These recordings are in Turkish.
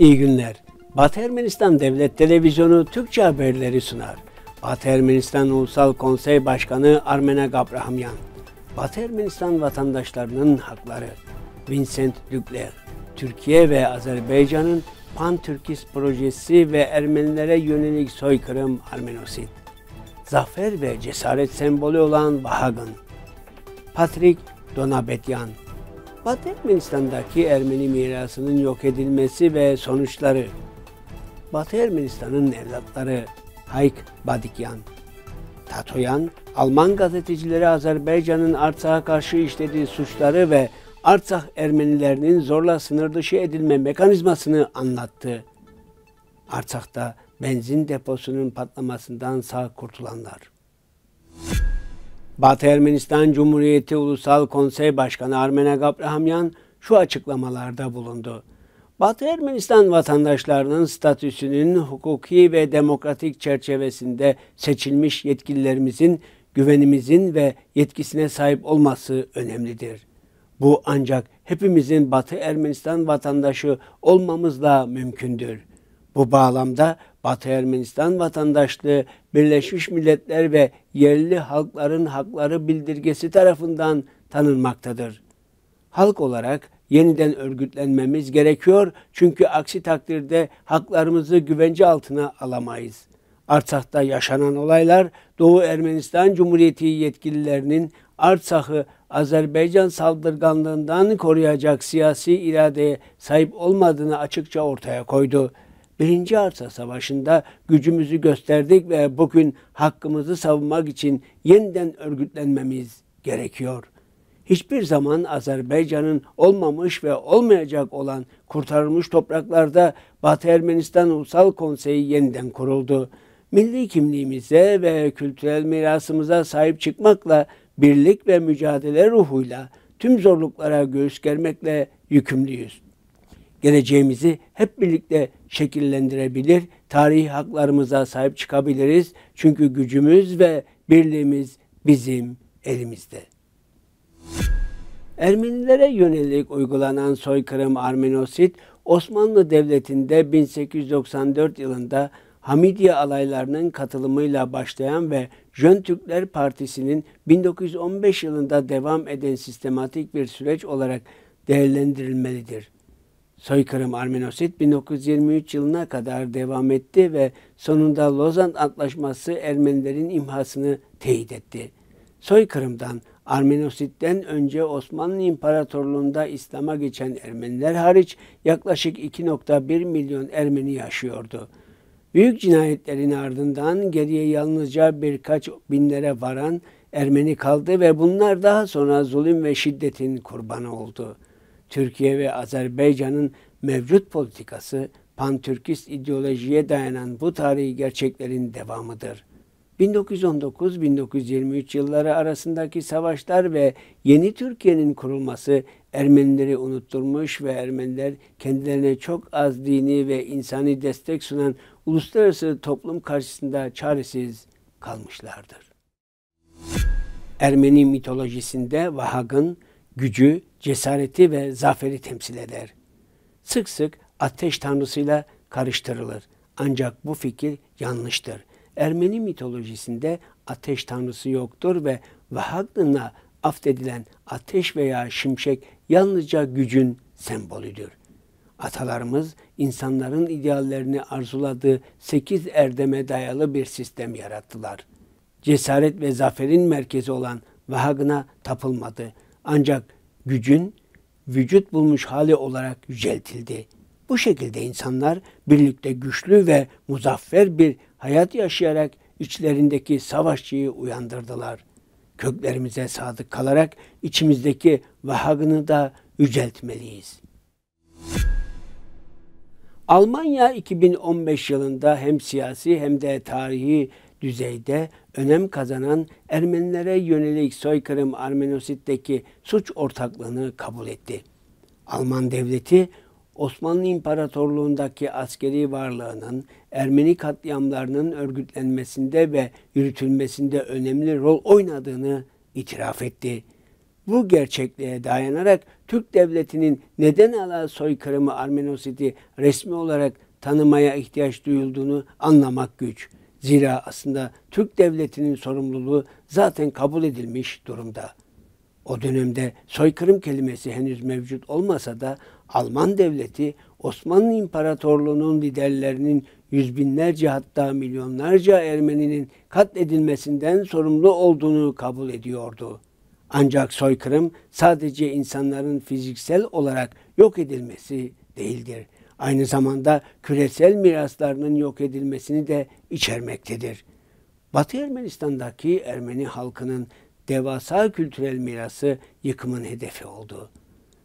İyi günler. Batı Ermenistan Devlet Televizyonu Türkçe haberleri sunar. Batı Ermenistan Ulusal Konsey Başkanı Armena Gabrahamyan. Batı Ermenistan vatandaşlarının hakları. Vincent Dükler. Türkiye ve Azerbaycan'ın Pan-Türkist projesi ve Ermenilere yönelik soykırım Armenosit. Zafer ve cesaret sembolü olan Bahagın. Patrick Donabetyan. Batı Ermenistan'daki Ermeni mirasının yok edilmesi ve sonuçları. Batı Ermenistan'ın evlatları Hayk Badikyan, Tatoyan, Alman gazetecileri Azerbaycan'ın Artsak'a karşı işlediği suçları ve Artsakh Ermenilerinin zorla sınır dışı edilme mekanizmasını anlattı. Artsak'ta benzin deposunun patlamasından sağ kurtulanlar. Batı Ermenistan Cumhuriyeti Ulusal Konsey Başkanı Armena Gabrahamyan şu açıklamalarda bulundu. Batı Ermenistan vatandaşlarının statüsünün hukuki ve demokratik çerçevesinde seçilmiş yetkililerimizin güvenimizin ve yetkisine sahip olması önemlidir. Bu ancak hepimizin Batı Ermenistan vatandaşı olmamızla mümkündür. Bu bağlamda Batı Ermenistan vatandaşlığı Birleşmiş Milletler ve yerli halkların hakları bildirgesi tarafından tanınmaktadır. Halk olarak yeniden örgütlenmemiz gerekiyor çünkü aksi takdirde haklarımızı güvence altına alamayız. Artsak'ta yaşanan olaylar Doğu Ermenistan Cumhuriyeti yetkililerinin Artsak'ı Azerbaycan saldırganlığından koruyacak siyasi iradeye sahip olmadığını açıkça ortaya koydu. Birinci Arsa Savaşı'nda gücümüzü gösterdik ve bugün hakkımızı savunmak için yeniden örgütlenmemiz gerekiyor. Hiçbir zaman Azerbaycan'ın olmamış ve olmayacak olan kurtarılmış topraklarda Batı Ermenistan Ulusal Konseyi yeniden kuruldu. Milli kimliğimize ve kültürel mirasımıza sahip çıkmakla, birlik ve mücadele ruhuyla, tüm zorluklara göğüs germekle yükümlüyüz geleceğimizi hep birlikte şekillendirebilir, tarihi haklarımıza sahip çıkabiliriz. Çünkü gücümüz ve birliğimiz bizim elimizde. Ermenilere yönelik uygulanan soykırım Armenosit, Osmanlı Devleti'nde 1894 yılında Hamidiye alaylarının katılımıyla başlayan ve Jön Türkler Partisi'nin 1915 yılında devam eden sistematik bir süreç olarak değerlendirilmelidir. Soykırım Armenosit 1923 yılına kadar devam etti ve sonunda Lozan Antlaşması Ermenilerin imhasını teyit etti. Soykırımdan Armenosit'ten önce Osmanlı İmparatorluğu'nda İslam'a geçen Ermeniler hariç yaklaşık 2.1 milyon Ermeni yaşıyordu. Büyük cinayetlerin ardından geriye yalnızca birkaç binlere varan Ermeni kaldı ve bunlar daha sonra zulüm ve şiddetin kurbanı oldu.'' Türkiye ve Azerbaycan'ın mevcut politikası pan-Türkist ideolojiye dayanan bu tarihi gerçeklerin devamıdır. 1919-1923 yılları arasındaki savaşlar ve yeni Türkiye'nin kurulması Ermenileri unutturmuş ve Ermeniler kendilerine çok az dini ve insani destek sunan uluslararası toplum karşısında çaresiz kalmışlardır. Ermeni mitolojisinde Vahag'ın gücü, cesareti ve zaferi temsil eder. Sık sık ateş tanrısıyla karıştırılır. Ancak bu fikir yanlıştır. Ermeni mitolojisinde ateş tanrısı yoktur ve Vahagdın'a affedilen ateş veya şimşek yalnızca gücün sembolüdür. Atalarımız insanların ideallerini arzuladığı sekiz erdeme dayalı bir sistem yarattılar. Cesaret ve zaferin merkezi olan Vahag'ına tapılmadı. Ancak gücün vücut bulmuş hali olarak yüceltildi. Bu şekilde insanlar birlikte güçlü ve muzaffer bir hayat yaşayarak içlerindeki savaşçıyı uyandırdılar. Köklerimize sadık kalarak içimizdeki vahagını da yüceltmeliyiz. Almanya 2015 yılında hem siyasi hem de tarihi düzeyde önem kazanan Ermenilere yönelik soykırım Armenosit'teki suç ortaklığını kabul etti. Alman devleti Osmanlı İmparatorluğundaki askeri varlığının Ermeni katliamlarının örgütlenmesinde ve yürütülmesinde önemli rol oynadığını itiraf etti. Bu gerçekliğe dayanarak Türk devletinin neden ala soykırımı Armenosit'i resmi olarak tanımaya ihtiyaç duyulduğunu anlamak güç.'' Zira aslında Türk devletinin sorumluluğu zaten kabul edilmiş durumda. O dönemde soykırım kelimesi henüz mevcut olmasa da Alman devleti Osmanlı İmparatorluğu'nun liderlerinin yüz binlerce hatta milyonlarca Ermeninin katledilmesinden sorumlu olduğunu kabul ediyordu. Ancak soykırım sadece insanların fiziksel olarak yok edilmesi değildir aynı zamanda küresel miraslarının yok edilmesini de içermektedir. Batı Ermenistan'daki Ermeni halkının devasa kültürel mirası yıkımın hedefi oldu.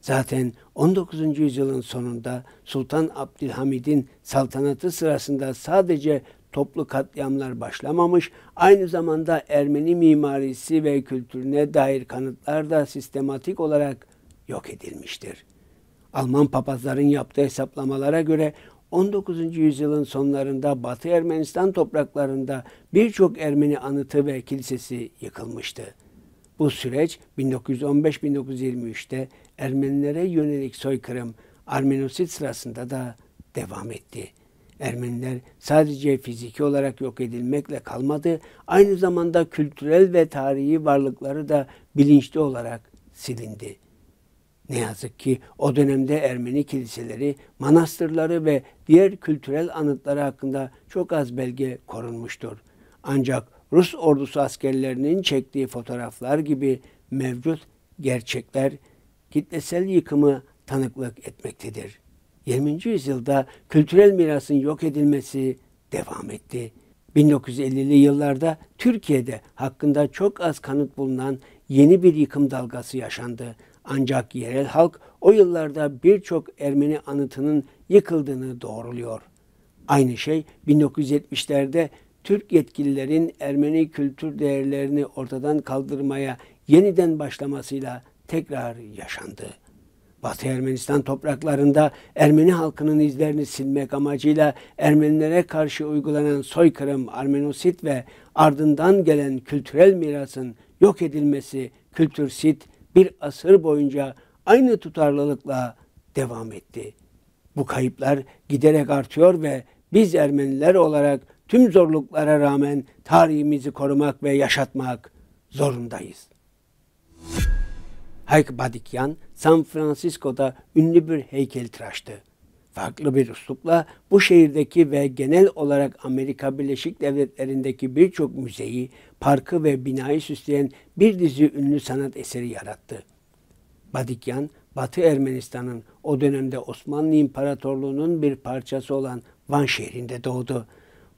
Zaten 19. yüzyılın sonunda Sultan Abdülhamid'in saltanatı sırasında sadece toplu katliamlar başlamamış, aynı zamanda Ermeni mimarisi ve kültürüne dair kanıtlar da sistematik olarak yok edilmiştir. Alman papazların yaptığı hesaplamalara göre 19. yüzyılın sonlarında Batı Ermenistan topraklarında birçok Ermeni anıtı ve kilisesi yıkılmıştı. Bu süreç 1915-1923'te Ermenilere yönelik soykırım Armenosit sırasında da devam etti. Ermeniler sadece fiziki olarak yok edilmekle kalmadı, aynı zamanda kültürel ve tarihi varlıkları da bilinçli olarak silindi.'' Ne yazık ki o dönemde Ermeni kiliseleri, manastırları ve diğer kültürel anıtları hakkında çok az belge korunmuştur. Ancak Rus ordusu askerlerinin çektiği fotoğraflar gibi mevcut gerçekler kitlesel yıkımı tanıklık etmektedir. 20. yüzyılda kültürel mirasın yok edilmesi devam etti. 1950'li yıllarda Türkiye'de hakkında çok az kanıt bulunan yeni bir yıkım dalgası yaşandı. Ancak yerel halk o yıllarda birçok Ermeni anıtının yıkıldığını doğruluyor. Aynı şey 1970'lerde Türk yetkililerin Ermeni kültür değerlerini ortadan kaldırmaya yeniden başlamasıyla tekrar yaşandı. Batı Ermenistan topraklarında Ermeni halkının izlerini silmek amacıyla Ermenilere karşı uygulanan soykırım, Armenosit ve ardından gelen kültürel mirasın yok edilmesi, kültür sit, bir asır boyunca aynı tutarlılıkla devam etti. Bu kayıplar giderek artıyor ve biz Ermeniler olarak tüm zorluklara rağmen tarihimizi korumak ve yaşatmak zorundayız. Hayk Badikyan, San Francisco'da ünlü bir heykel heykeltıraştı farklı bir üslupla bu şehirdeki ve genel olarak Amerika Birleşik Devletleri'ndeki birçok müzeyi, parkı ve binayı süsleyen bir dizi ünlü sanat eseri yarattı. Badikyan, Batı Ermenistan'ın o dönemde Osmanlı İmparatorluğu'nun bir parçası olan Van şehrinde doğdu.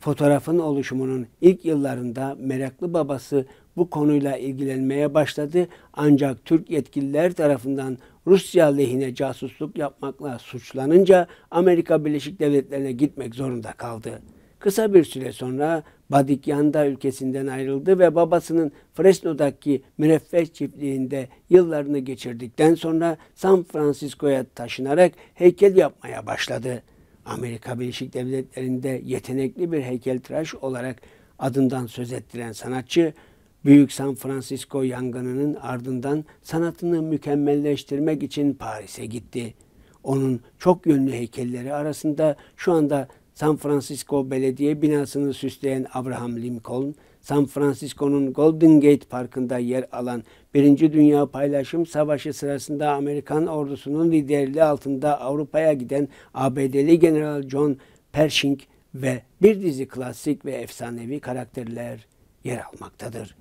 Fotoğrafın oluşumunun ilk yıllarında meraklı babası bu konuyla ilgilenmeye başladı ancak Türk yetkililer tarafından Rusya lehine casusluk yapmakla suçlanınca Amerika Birleşik Devletleri'ne gitmek zorunda kaldı. Kısa bir süre sonra Badikyanda ülkesinden ayrıldı ve babasının Fresno'daki müreffeh çiftliğinde yıllarını geçirdikten sonra San Francisco'ya taşınarak heykel yapmaya başladı. Amerika Birleşik Devletleri'nde yetenekli bir heykeltıraş olarak adından söz ettiren sanatçı Büyük San Francisco yangınının ardından sanatını mükemmelleştirmek için Paris'e gitti. Onun çok yönlü heykelleri arasında şu anda San Francisco Belediye binasını süsleyen Abraham Lincoln, San Francisco'nun Golden Gate Parkı'nda yer alan Birinci Dünya Paylaşım Savaşı sırasında Amerikan ordusunun liderliği altında Avrupa'ya giden ABD'li General John Pershing ve bir dizi klasik ve efsanevi karakterler yer almaktadır.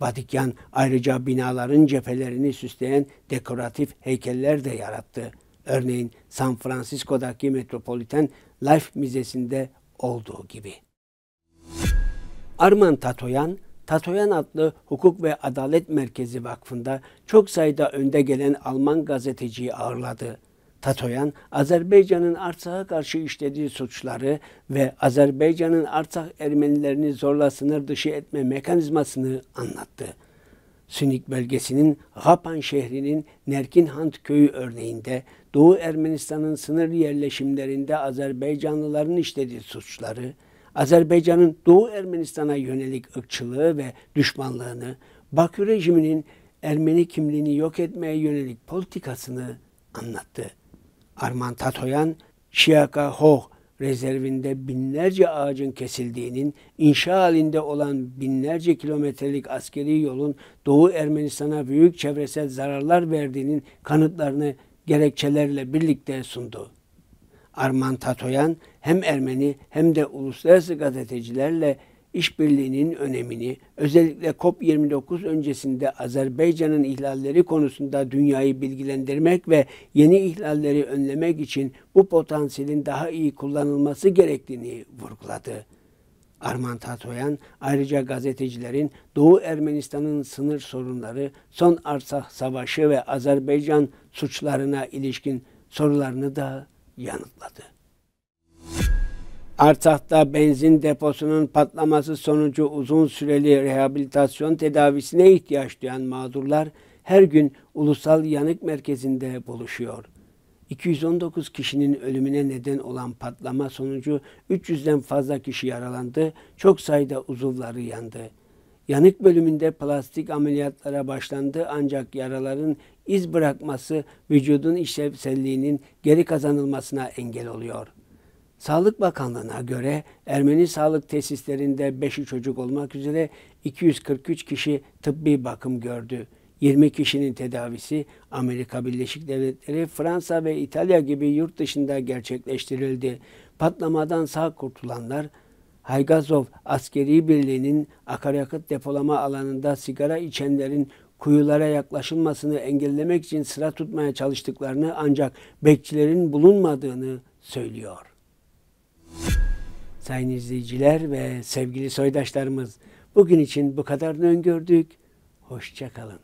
Vatikan ayrıca binaların cephelerini süsleyen dekoratif heykeller de yarattı. Örneğin San Francisco'daki Metropolitan Life Müzesi'nde olduğu gibi. Arman Tatoyan, Tatoyan adlı Hukuk ve Adalet Merkezi Vakfı'nda çok sayıda önde gelen Alman gazeteciyi ağırladı. Tatoyan, Azerbaycan'ın Artsak'a karşı işlediği suçları ve Azerbaycan'ın Artsak Ermenilerini zorla sınır dışı etme mekanizmasını anlattı. Sünik bölgesinin Hapan şehrinin Nerkinhant köyü örneğinde Doğu Ermenistan'ın sınır yerleşimlerinde Azerbaycanlıların işlediği suçları, Azerbaycan'ın Doğu Ermenistan'a yönelik ırkçılığı ve düşmanlığını, Bakü rejiminin Ermeni kimliğini yok etmeye yönelik politikasını anlattı. Arman Tatoyan, Şiyaka Hoh rezervinde binlerce ağacın kesildiğinin, inşa halinde olan binlerce kilometrelik askeri yolun Doğu Ermenistan'a büyük çevresel zararlar verdiğinin kanıtlarını gerekçelerle birlikte sundu. Arman Tatoyan hem Ermeni hem de uluslararası gazetecilerle işbirliğinin önemini, özellikle COP29 öncesinde Azerbaycan'ın ihlalleri konusunda dünyayı bilgilendirmek ve yeni ihlalleri önlemek için bu potansiyelin daha iyi kullanılması gerektiğini vurguladı. Arman Tatoyan ayrıca gazetecilerin Doğu Ermenistan'ın sınır sorunları, son arsa savaşı ve Azerbaycan suçlarına ilişkin sorularını da yanıtladı. Artah'ta benzin deposunun patlaması sonucu uzun süreli rehabilitasyon tedavisine ihtiyaç duyan mağdurlar her gün Ulusal Yanık Merkezi'nde buluşuyor. 219 kişinin ölümüne neden olan patlama sonucu 300'den fazla kişi yaralandı, çok sayıda uzuvları yandı. Yanık bölümünde plastik ameliyatlara başlandı ancak yaraların iz bırakması vücudun işlevselliğinin geri kazanılmasına engel oluyor. Sağlık Bakanlığı'na göre Ermeni sağlık tesislerinde 5'i çocuk olmak üzere 243 kişi tıbbi bakım gördü. 20 kişinin tedavisi Amerika Birleşik Devletleri, Fransa ve İtalya gibi yurt dışında gerçekleştirildi. Patlamadan sağ kurtulanlar Haygazov Askeri Birliği'nin akaryakıt depolama alanında sigara içenlerin kuyulara yaklaşılmasını engellemek için sıra tutmaya çalıştıklarını ancak bekçilerin bulunmadığını söylüyor sayın izleyiciler ve sevgili soydaşlarımız. Bugün için bu kadarını öngördük. Hoşçakalın.